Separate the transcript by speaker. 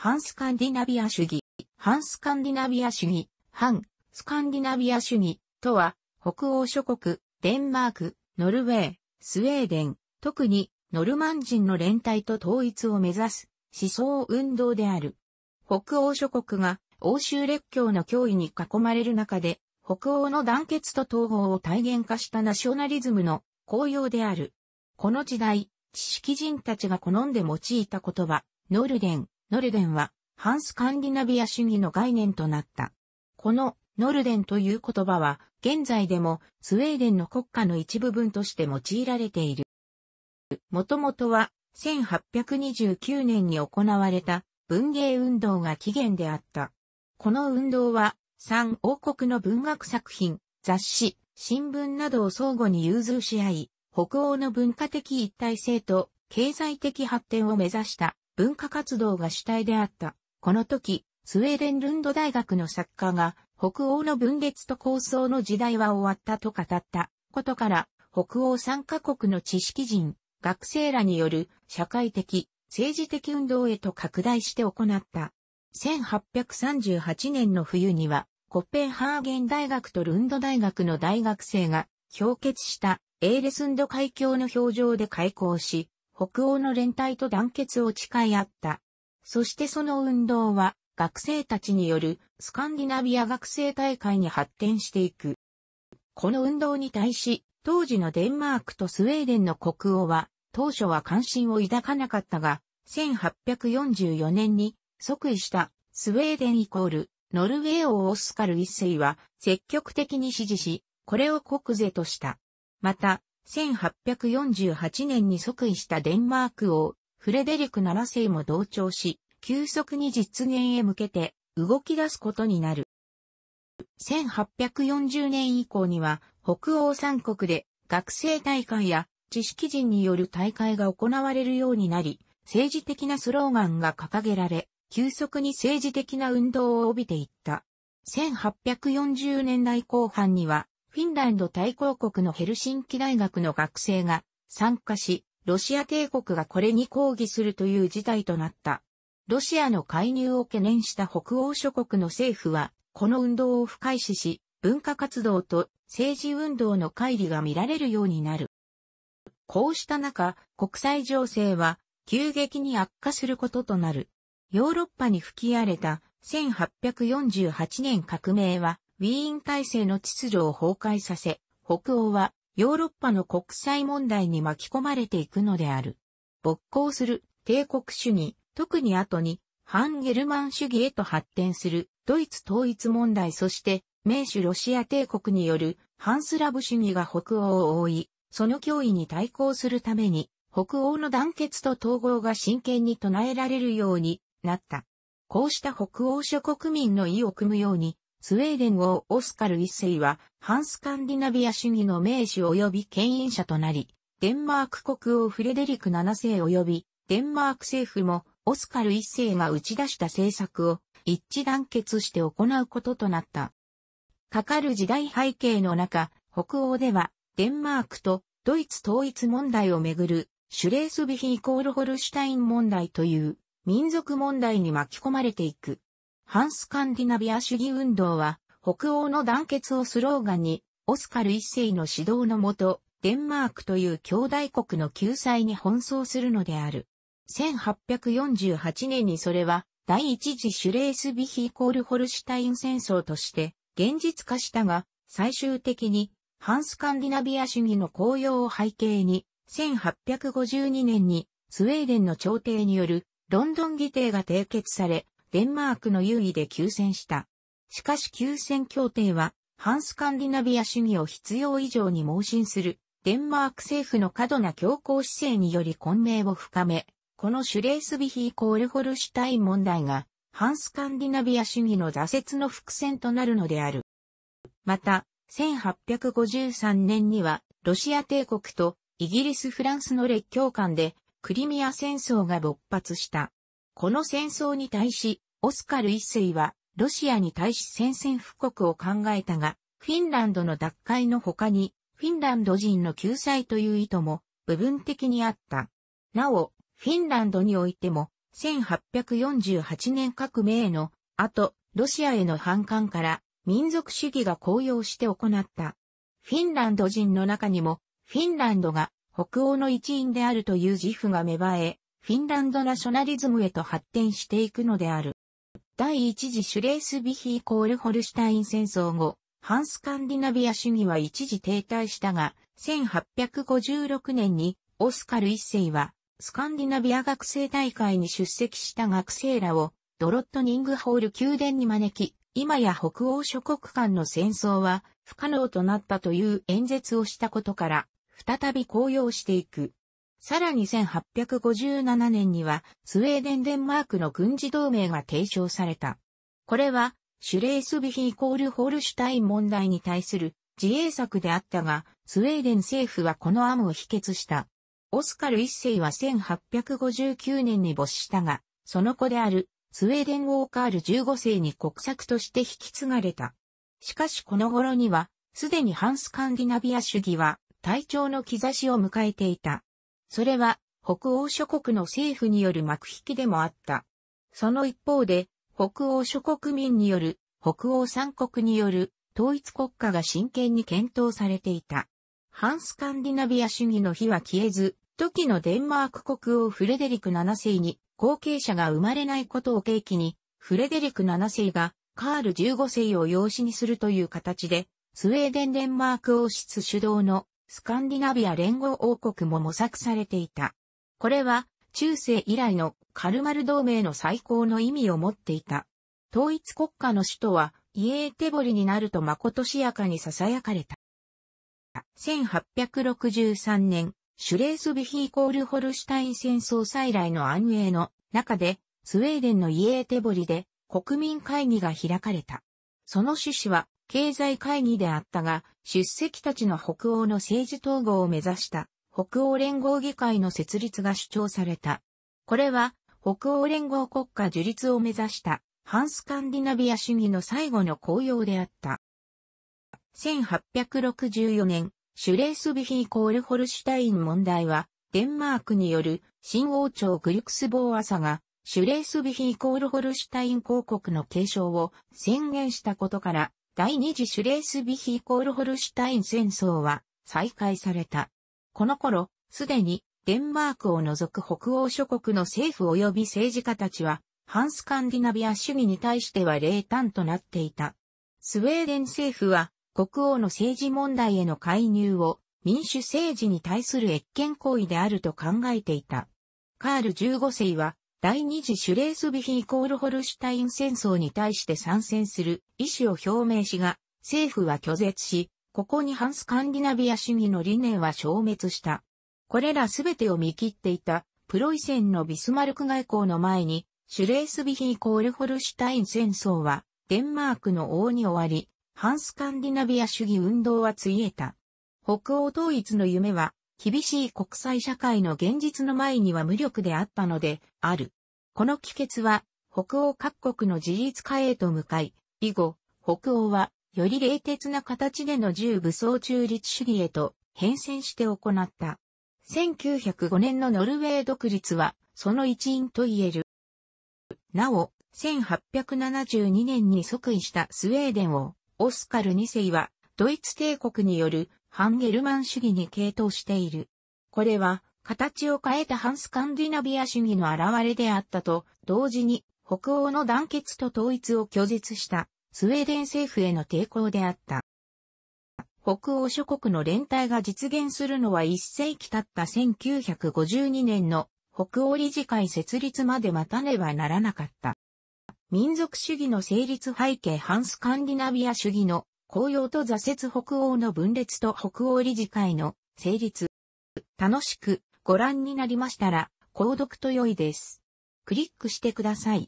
Speaker 1: 反スカンディナビア主義、反スカンディナビア主義、反スカンディナビア主義とは、北欧諸国、デンマーク、ノルウェー、スウェーデン、特にノルマン人の連帯と統一を目指す思想運動である。北欧諸国が欧州列強の脅威に囲まれる中で、北欧の団結と統合を体現化したナショナリズムの公用である。この時代、知識人たちが好んで用いた言葉、ノルデン、ノルデンは、反スカンディナビア主義の概念となった。この、ノルデンという言葉は、現在でも、スウェーデンの国家の一部分として用いられている。もともとは、1829年に行われた文芸運動が起源であった。この運動は、三王国の文学作品、雑誌、新聞などを相互に融通し合い、北欧の文化的一体性と経済的発展を目指した文化活動が主体であった。この時、スウェーデンルンド大学の作家が、北欧の分裂と構想の時代は終わったと語ったことから、北欧三カ国の知識人、学生らによる社会的、政治的運動へと拡大して行った。1838年の冬には、コッペンハーゲン大学とルンド大学の大学生が、氷結したエーレスンド海峡の表情で開校し、北欧の連帯と団結を誓い合った。そしてその運動は、学生たちによるスカンディナビア学生大会に発展していく。この運動に対し、当時のデンマークとスウェーデンの国王は、当初は関心を抱かなかったが、1844年に即位したスウェーデンイコールノルウェー王オスカル一世は積極的に支持し、これを国是とした。また、1848年に即位したデンマーク王、フレデリク7世も同調し、急速に実現へ向けて動き出すことになる。1840年以降には北欧三国で学生大会や知識人による大会が行われるようになり、政治的なスローガンが掲げられ、急速に政治的な運動を帯びていった。1840年代後半にはフィンランド対抗国のヘルシンキ大学の学生が参加し、ロシア帝国がこれに抗議するという事態となった。ロシアの介入を懸念した北欧諸国の政府は、この運動を不開始し、文化活動と政治運動の乖離が見られるようになる。こうした中、国際情勢は急激に悪化することとなる。ヨーロッパに吹き荒れた1848年革命はウィーン体制の秩序を崩壊させ、北欧はヨーロッパの国際問題に巻き込まれていくのである。勃興する帝国主義、特に後にハンゲルマン主義へと発展するドイツ統一問題そして名主ロシア帝国によるハンスラブ主義が北欧を覆い、その脅威に対抗するために北欧の団結と統合が真剣に唱えられるようになった。こうした北欧諸国民の意を組むようにスウェーデン王オスカル一世は、反スカンディナビア主義の名手及び牽引者となり、デンマーク国王フレデリク7世及び、デンマーク政府も、オスカル一世が打ち出した政策を、一致団結して行うこととなった。かかる時代背景の中、北欧では、デンマークとドイツ統一問題をめぐる、シュレースビヒイコールホルシュタイン問題という、民族問題に巻き込まれていく。ハンスカンディナビア主義運動は、北欧の団結をスローガンに、オスカル一世の指導のもと、デンマークという兄弟国の救済に奔走するのである。1848年にそれは、第一次シュレースビヒコールホルシュタイン戦争として、現実化したが、最終的に、ハンスカンディナビア主義の高揚を背景に、1852年に、スウェーデンの朝廷による、ロンドン議定が締結され、デンマークの優位で休戦した。しかし休戦協定は、反スカンディナビア主義を必要以上に盲信する、デンマーク政府の過度な強硬姿勢により混迷を深め、このシュレースビヒーコールホルシュタイン問題が、反スカンディナビア主義の挫折の伏線となるのである。また、1853年には、ロシア帝国とイギリス・フランスの列強間で、クリミア戦争が勃発した。この戦争に対し、オスカル一世は、ロシアに対し宣戦布告を考えたが、フィンランドの奪回の他に、フィンランド人の救済という意図も部分的にあった。なお、フィンランドにおいても、1848年革命の後、ロシアへの反感から民族主義が高揚して行った。フィンランド人の中にも、フィンランドが北欧の一員であるという自負が芽生え、フィンランドナショナリズムへと発展していくのである。第一次シュレースビヒーコールホルシュタイン戦争後、反スカンディナビア主義は一時停滞したが、1856年にオスカル一世はスカンディナビア学生大会に出席した学生らをドロットニングホール宮殿に招き、今や北欧諸国間の戦争は不可能となったという演説をしたことから、再び高揚していく。さらに1857年には、スウェーデン・デンマークの軍事同盟が提唱された。これは、シュレースビヒイコールホールシュタイン問題に対する自衛策であったが、スウェーデン政府はこの案を否決した。オスカル一世は1859年に没したが、その子であるスウェーデン・ウォーカール15世に国策として引き継がれた。しかしこの頃には、すでにハンスカンディナビア主義は、体調の兆しを迎えていた。それは北欧諸国の政府による幕引きでもあった。その一方で、北欧諸国民による北欧三国による統一国家が真剣に検討されていた。反スカンディナビア主義の火は消えず、時のデンマーク国王フレデリク7世に後継者が生まれないことを契機に、フレデリク7世がカール15世を養子にするという形で、スウェーデン・デンマーク王室主導のスカンディナビア連合王国も模索されていた。これは、中世以来のカルマル同盟の最高の意味を持っていた。統一国家の首都は、イエーテボリになるとまことしやかに囁かれた。1863年、シュレースビヒーコールホルシュタイン戦争再来の安永の中で、スウェーデンのイエーテボリで国民会議が開かれた。その趣旨は、経済会議であったが、出席たちの北欧の政治統合を目指した北欧連合議会の設立が主張された。これは北欧連合国家樹立を目指した反スカンディナビア主義の最後の公用であった。1864年、シュレースビヒコールホルシュタイン問題は、デンマークによる新王朝グリュクスボーアサが、シュレースビヒコールホルシュタイン公国の継承を宣言したことから、第二次シュレースビヒーコールホルシュタイン戦争は再開された。この頃、すでにデンマークを除く北欧諸国の政府及び政治家たちは、反スカンディナビア主義に対しては冷淡となっていた。スウェーデン政府は国王の政治問題への介入を民主政治に対する越権行為であると考えていた。カール15世は第二次シュレースビヒイコールホルシュタイン戦争に対して参戦する意思を表明しが、政府は拒絶し、ここに反スカンディナビア主義の理念は消滅した。これらすべてを見切っていた、プロイセンのビスマルク外交の前に、シュレースビヒイコールホルシュタイン戦争は、デンマークの王に終わり、反スカンディナビア主義運動はついえた。北欧統一の夢は、厳しい国際社会の現実の前には無力であったので、ある。この帰結は、北欧各国の自立化へと向かい、以後、北欧は、より冷徹な形での重武装中立主義へと変遷して行った。1905年のノルウェー独立は、その一因と言える。なお、1872年に即位したスウェーデンを、オスカル2世は、ドイツ帝国によるハンゲルマン主義に傾倒している。これは、形を変えた反スカンディナビア主義の現れであったと、同時に、北欧の団結と統一を拒絶したスウェーデン政府への抵抗であった。北欧諸国の連帯が実現するのは一世紀経った1952年の北欧理事会設立まで待たねばならなかった。民族主義の成立背景反スカンディナビア主義の紅葉と挫折北欧の分裂と北欧理事会の成立。楽しくご覧になりましたら、購読と良いです。クリックしてください。